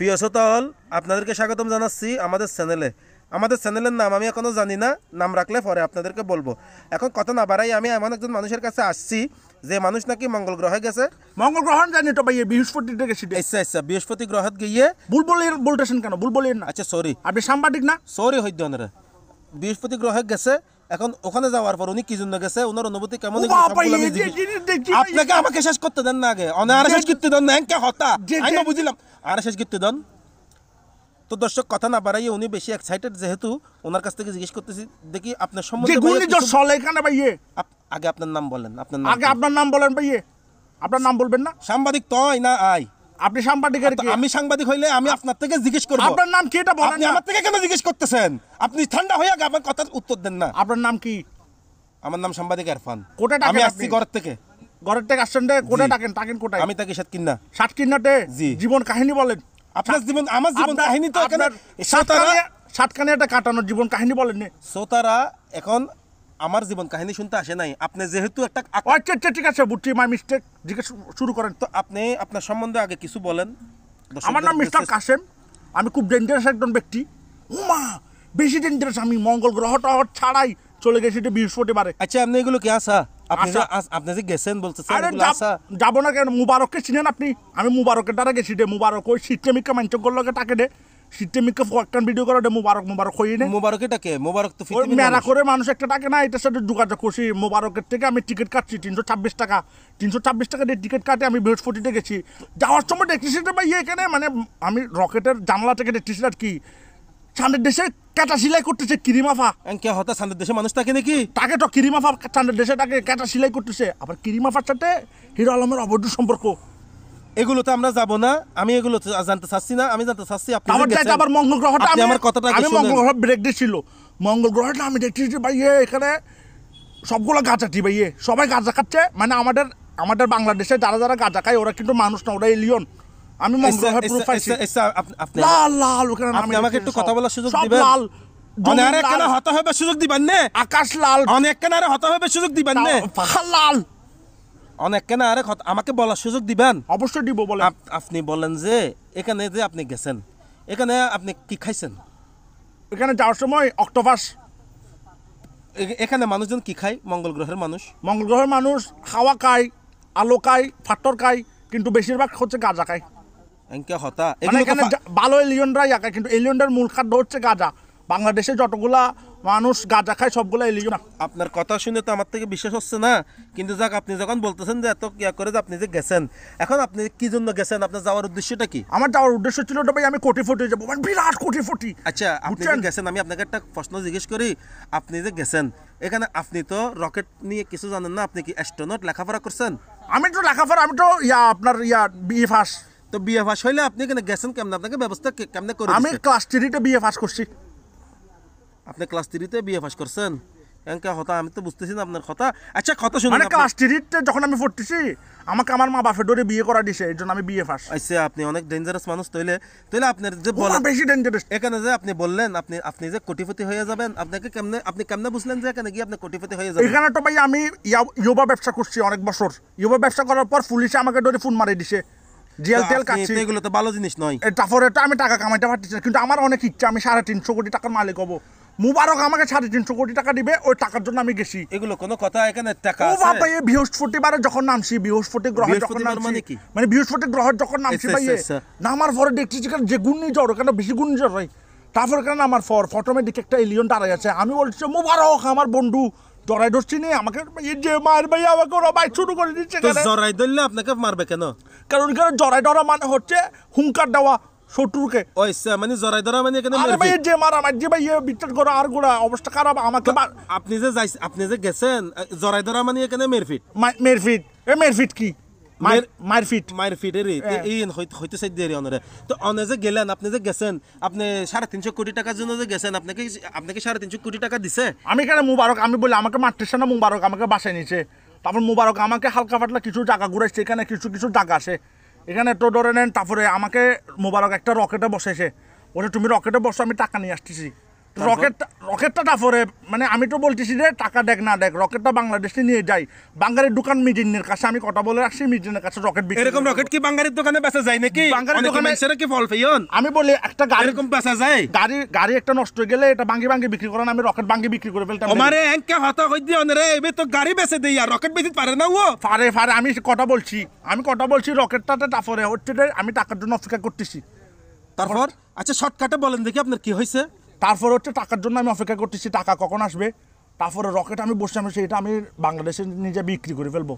প্রিয় সতল হল আপনাদেরকে স্বাগতম জানাচ্ছি আমাদের চ্যানেলে আমাদের চ্যানেলের নাম আমি এখনও জানি না নাম রাখলে পরে আপনাদেরকে বলবো এখন কথা না বাড়াই আমি এমন একজন মানুষের কাছে আসছি যে মানুষ নাকি মঙ্গল গ্রহে গেছে মঙ্গল গ্রহণ জানি তো ভাই বৃহস্পতি আচ্ছা আচ্ছা বৃহস্পতি গ্রহ গিয়ে বুলবলের বলতেছেন কেন বুলবলের না আচ্ছা সরি আপনি সাংবাদিক না সরি হইদ্যনরে বৃহস্পতি গ্রহে গেছে এখন ওখানে যাওয়ার পর উনি কি জন্য গেছে ওনার অনুভূতি কেমন আপনাকে আমাকে শেষ করতে দেন না আগে আর শেষ করতে দেন না হ্যাঁ হতা বুঝলাম আর শেষ করতে দেন তো দর্শক কথা না বাড়াইয়ে উনি বেশি এক্সাইটেড যেহেতু ওনার কাছ থেকে জিজ্ঞেস করতেছি দেখি আপনার সম্বন্ধে আগে আপনার নাম বলেন আপনার আগে আপনার নাম বলেন ভাইয়ে আপনার নাম বলবেন না সাংবাদিক তয় না আয় আপনি সাংবাদিকের আচ্ছা, আমি সাংবাদিক হইলে আমি আপনার থেকে জিজ্ঞেস করব আপনার নাম কি এটা বলেন আমার থেকে কেন জিজ্ঞেস করতেছেন আপনি ঠান্ডা হইয়া আমার কথার উত্তর দেন না আপনার নাম কি আমার নাম সাংবাদিক ইরফান কোটা টাকা আমি আসছি ঘর থেকে ঘরের থেকে আসছেন রে কোটা টাকেন টাকেন কোটা আমি তাকে সাত কিনা সাত কিনা রে জীবন কাহিনী বলেন আপনার জীবন আমার জীবন কাহিনী তো এখানে সাত কানে একটা কাটানোর জীবন কাহিনী বলেন শ্রোতারা এখন আমার জীবন কাহিনী শুনতে আসে নাই আপনি যেহেতু একটা আচ্ছা, আচ্ছা, ঠিক আছে মাই মিস্টেক জিজ্ঞেস শুরু করেন তো আপনি আপনার সম্বন্ধে আগে কিছু বলেন আমার নাম মিস্টার কাসেম আমি খুব ডেঞ্জারাস একজন ব্যক্তি উমা বেশি ডেঞ্জারাস আমি মঙ্গল গ্রহ টহ ছাড়াই চলে গেছি এটা বৃহস্পতিবারে আচ্ছা আপনি এগুলো কি আসা আপনি যে গেছেন বলছেন যাবো না কেন মুবারককে চিনেন আপনি আমি মুবারকের দ্বারা গেছি রে মুবারক ওই সিস্টেমিক মাঞ্চক লগে তাকে দে সিস্টেমিককে ফকান ভিডিও করা এটা মোবারক মোবারক হই না মোবারকে ডাকে মোবারক তো ওই মেলা করে মানুষ একটা ডাকে না এটা সাথে যোগাযোগ করছি মোবারকের থেকে আমি টিকিট কাটছি তিনশো ছাব্বিশ টাকা তিনশো ছাব্বিশ টাকা দিয়ে টিকিট কাটে আমি বৃহস্পতিতে গেছি যাওয়ার সময় দেখতেছি ভাই এখানে মানে আমি রকেটের জানলা থেকে দেখতেছি আর কি চাঁদের দেশে কাটা সিলাই করতেছে কিরিমাফা কে হতা চাঁদের দেশে মানুষ থাকে নাকি তাকে তো কিরিমাফা চাঁদের দেশে তাকে কাটা সিলাই করতেছে আবার কিরিমাফার সাথে হিরো আলমের অবৈধ সম্পর্ক এগুলোতে আমরা যাব না আমি এগুলো জানতে চাচ্ছি না আমি জানতে চাচ্ছি আপনি আমার আবার মঙ্গল গ্রহটা আমি আমার কথাটা আমি মঙ্গল গ্রহ ব্রেক দিছিল মঙ্গল গ্রহটা আমি ভাই এখানে সবগুলো ভাই সবাই খাচ্ছে মানে আমাদের আমাদের বাংলাদেশে যারা যারা খায় ওরা কিন্তু মানুষ না ওরা এলিয়ন আমি মঙ্গল প্রুফ পাইছি লাল লাল ওখানে আমি আমাকে একটু কথা বলার সুযোগ দিবেন লাল অনেক কেন হত হবে সুযোগ দিবেন না আকাশ লাল অনেক কেন হত হবে সুযোগ দিবেন না লাল অনেক কেন আরে আমাকে বলার সুযোগ দিবেন অবশ্যই দিব বলে আপনি বলেন যে এখানে যে আপনি গেছেন এখানে আপনি কি খাইছেন এখানে যাওয়ার সময় অক্টোপাস এখানে মানুষজন কি খায় মঙ্গল গ্রহের মানুষ মঙ্গল গ্রহের মানুষ খাওয়া খায় আলো খায় ফাটর খায় কিন্তু বেশিরভাগ হচ্ছে গাঁজা খায় হতা মানে এখানে ভালো এলিয়নরাই খায় কিন্তু এলিয়নদের মূল খাদ্য হচ্ছে গাঁজা বাংলাদেশে যতগুলা মানুষ গাঁজা খায় সবগুলো এলিগেল আপনার কথা শুনে তো আমার থেকে বিশ্বাস হচ্ছে না কিন্তু যাক আপনি যখন বলতেছেন যে এত ইয়া করে যে আপনি যে গেছেন এখন আপনি কি জন্য গেছেন আপনার যাওয়ার উদ্দেশ্যটা কি আমার যাওয়ার উদ্দেশ্য ছিল ওটা ভাই আমি কোটি ফুটি যাবো মানে বিরাট কোটি ফুটি আচ্ছা আপনি গেছেন আমি আপনাকে একটা প্রশ্ন জিজ্ঞেস করি আপনি যে গেছেন এখানে আপনি তো রকেট নিয়ে কিছু জানেন না আপনি কি অ্যাস্ট্রোনট লেখাপড়া করছেন আমি তো লেখাপড়া আমি তো ইয়া আপনার ইয়া বিএ ফার্স্ট তো বিএ ফার্স্ট হইলে আপনি এখানে গেছেন কেমন আপনাকে ব্যবস্থা কেমনে করে আমি ক্লাস থ্রিটা বিএ ফার্স্ট করছি আপনি ক্লাস থ্রিতে বিএ পাস করছেন এনকা কথা আমি তো বুঝতেছি না আপনার কথা আচ্ছা কথা শুনুন মানে ক্লাস থ্রিতে যখন আমি পড়তেছি আমাকে আমার মা বাপের ডরে বিয়ে করা দিছে এজন্য আমি বিয়ে পাস আচ্ছা আপনি অনেক ডেঞ্জারাস মানুষ তইলে তইলে আপনার যে বলা বেশি ডেঞ্জারাস এখানে যে আপনি বললেন আপনি আপনি যে কোটিপতি হয়ে যাবেন আপনাকে কেমনে আপনি কেমনে বুঝলেন যে এখানে গিয়ে আপনি কোটিপতি হয়ে যাবেন এখানে তো ভাই আমি ইয়োবা ব্যবসা করছি অনেক বছর ইয়োবা ব্যবসা করার পর পুলিশে আমাকে ডরে ফোন মারে দিছে জিএল তেল কাটছি এগুলো তো ভালো জিনিস নয় তারপরে তো আমি টাকা কামাইতে পারতেছি কিন্তু আমার অনেক ইচ্ছা আমি সাড়ে তিনশো কোটি টাকার মালিক হবো মুবারক আমাকে সাড়ে তিনশো কোটি টাকা দিবে ওই টাকার জন্য আমি গেছি এগুলো কোনো কথা এখানে ও বাবা এই বৃহস্পতিবারে যখন নামছি বৃহস্পতি গ্রহ যখন মানে কি মানে বৃহস্পতি গ্রহ যখন নামছি ভাই নামার পরে দেখছি যে ঘূর্ণিঝড় কেন বেশি ঘূর্ণিঝড় হয় তারপর কেন আমার ফর অটোমেটিক একটা এলিয়ন দাঁড়ায় আছে আমি বলছি মুবারক আমার বন্ধু জড়াই ধরছি নি আমাকে যে মার ভাই আমাকে ওরা বাইক শুরু করে দিচ্ছে জরাই ধরলে আপনাকে মারবে কেন কারণ কারণ জড়াই ধরা মানে হচ্ছে হুঙ্কার দেওয়া শত্রুকে মানে জরাই ধরা মানে এখানে আরে ভাই যে মারা মার ভাই বিচার করো আর অবস্থা খারাপ আমাকে আপনি যে যাই আপনি যে গেছেন জরাই ধরা মানে মেরফিট মেরফিট এ মেরফিট কি হইতে সাইড দিয়ে অনরে তো অনে যে গেলেন আপনি যে গেছেন আপনি সাড়ে তিনশো কোটি টাকার জন্য যে গেছেন আপনাকে আপনাকে সাড়ে তিনশো কোটি টাকা দিছে আমি কেন মুবারক আমি বলি আমাকে মারতেছে না মুবারক আমাকে বাসায় নিছে তারপর মুবারক আমাকে হালকা পাতলা কিছু টাকা ঘুরাইছে এখানে কিছু কিছু টাকা আছে এখানে তো ধরে নেন তারপরে আমাকে মোবারক একটা রকেটে বসেছে ওটা তুমি রকেটে বসো আমি টাকা নিয়ে আসতেছি রকেটটা রকেটটা টাফরে মানে আমি তো বলতেছি যে টাকা দেখ না দেখ রকেটটা বাংলাদেশে নিয়ে যাই বাঙালির দোকান মিডিনের কাছে আমি কথা বলে রাখছি মিডিনের কাছে রকেট বিক্রি এরকম রকেট কি বাঙালির দোকানে বেচা যায় নাকি বাঙালির দোকানে সেটা কি ফল ফেয়ন আমি বলি একটা গাড়ি এরকম বেচা যায় গাড়ি গাড়ি একটা নষ্ট হয়ে গেলে এটা ভাঙি ভাঙি বিক্রি করেন আমি রকেট ভাঙি বিক্রি করে ফেলতাম আমারে এনকে হতা হই দিও রে এবে তো গাড়ি বেচে দেই আর রকেট বেচে পারে না ও পারে পারে আমি কথা বলছি আমি কথা বলছি রকেটটাতে টাফরে হচ্ছে আমি টাকার জন্য অপেক্ষা করতেছি তারপর আচ্ছা শর্টকাটে বলেন দেখি আপনার কি হয়েছে তারপরে হচ্ছে টাকার জন্য আমি অপেক্ষা করতেছি টাকা কখন আসবে তারপরে রকেট আমি বসে আমি সেইটা আমি বাংলাদেশে নিজে বিক্রি করে ফেলবো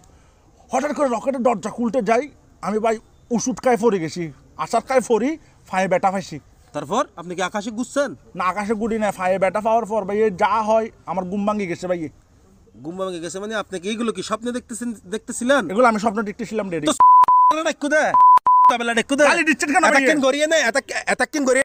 হঠাৎ করে রকেটের দরজা খুলতে যাই আমি ভাই ওষুধ খায় ফরে গেছি আচার খায় ফরি ফায়ে বেটা ফাইছি তারপর আপনি কি আকাশে ঘুরছেন না আকাশে গুড়ি না ফায়ে বেটা পাওয়ার পর ভাই যা হয় আমার গুম ভাঙি গেছে ভাই গুম গেছে মানে আপনি কি এইগুলো কি স্বপ্নে দেখতেছেন দেখতেছিলেন এগুলো আমি স্বপ্ন দেখতেছিলাম রেডি কোথায় দিচ্ছেন কেন এতক্ষণ গড়িয়ে নেয় এতক্ষণ গড়িয়ে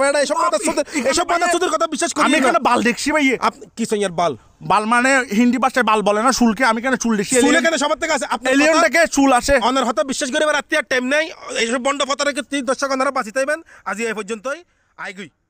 মানে আমি বাল দেখছি কি বাল বাল মানে হিন্দি ভাষায় বাল বলে না চুলকে আমি কেন চুল দেখছি সবার থেকে আছে চুল আসে করে টাইম নাই এইসব বন্ধ আজি এই পর্যন্তই আইগুই